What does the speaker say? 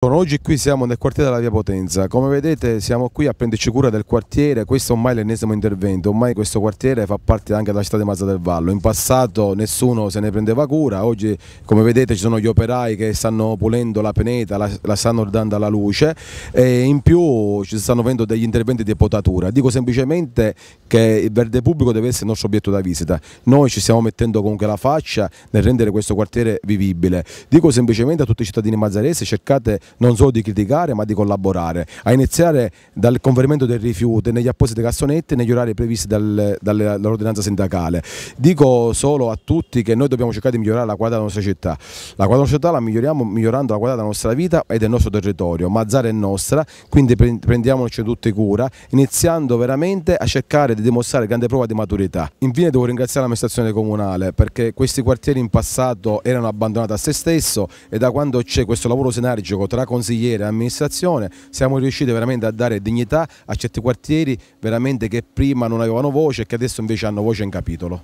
Oggi qui siamo nel quartiere della Via Potenza, come vedete siamo qui a prenderci cura del quartiere, questo è ormai l'ennesimo intervento, ormai questo quartiere fa parte anche della città di Mazza del Vallo, in passato nessuno se ne prendeva cura, oggi come vedete ci sono gli operai che stanno pulendo la peneta, la, la stanno dando alla luce e in più ci stanno avendo degli interventi di potatura, dico semplicemente che il verde pubblico deve essere il nostro obiettivo da visita, noi ci stiamo mettendo comunque la faccia nel rendere questo quartiere vivibile, dico semplicemente a tutti i cittadini mazzaresi cercate non solo di criticare ma di collaborare, a iniziare dal conferimento dei rifiuti negli appositi cassonetti negli orari previsti dal, dall'ordinanza sindacale. Dico solo a tutti che noi dobbiamo cercare di migliorare la qualità della nostra città, la qualità della nostra città la miglioriamo migliorando la qualità della nostra vita e del nostro territorio, Mazzara è nostra, quindi prendiamoci tutti cura, iniziando veramente a cercare di dimostrare grande prova di maturità. Infine devo ringraziare l'amministrazione comunale perché questi quartieri in passato erano abbandonati a se stesso e da quando c'è questo lavoro sinergico tra tra consigliere e amministrazione, siamo riusciti veramente a dare dignità a certi quartieri veramente che prima non avevano voce e che adesso invece hanno voce in capitolo.